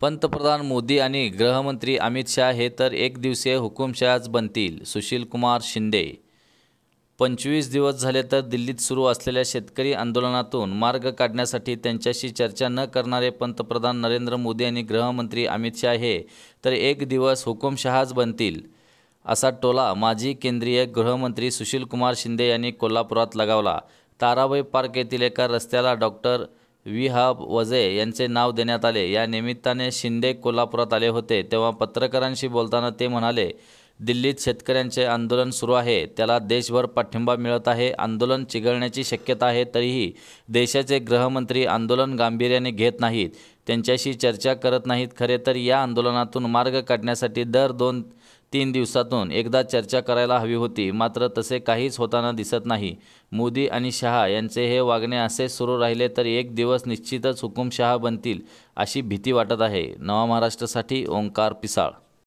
पंतप्रधान मोदी आणि गृहमंत्री अमित शहा हे तर एक दिवसीय हुकुमशहाच बनतील सुशीलकुमार शिंदे पंचवीस दिवस झाले तर दिल्लीत सुरू असलेल्या शेतकरी आंदोलनातून मार्ग काढण्यासाठी त्यांच्याशी चर्चा न करणारे पंतप्रधान नरेंद्र मोदी आणि गृहमंत्री अमित शहा हे तर एक दिवस हुकुमशहाच बनतील असा टोला माजी केंद्रीय गृहमंत्री सुशीलकुमार शिंदे यांनी कोल्हापुरात लगावला ताराबाई पार्क येथील एका रस्त्याला डॉक्टर वी हा वजे यांचे नाव देण्यात आले या निमित्ताने शिंदे कोल्हापुरात आले होते तेव्हा पत्रकारांशी बोलताना ते म्हणाले दिल्लीत शेतकऱ्यांचे आंदोलन सुरू आहे त्याला देशभर पाठिंबा मिळत आहे आंदोलन चिघळण्याची शक्यता आहे तरीही देशाचे गृहमंत्री आंदोलन गांभीर्याने घेत नाहीत त्यांच्याशी चर्चा करत नाहीत खरे तर या आंदोलनातून मार्ग काढण्यासाठी दर दोन तीन दिवसातून एकदा चर्चा करायला हवी होती मात्र तसे काहीच होताना दिसत नाही मोदी आणि शहा यांचे हे वागणे असे सुरू राहिले तर एक दिवस निश्चितच हुकुमशहा बनतील अशी भीती वाटत आहे नवा महाराष्ट्रासाठी ओंकार पिसाळ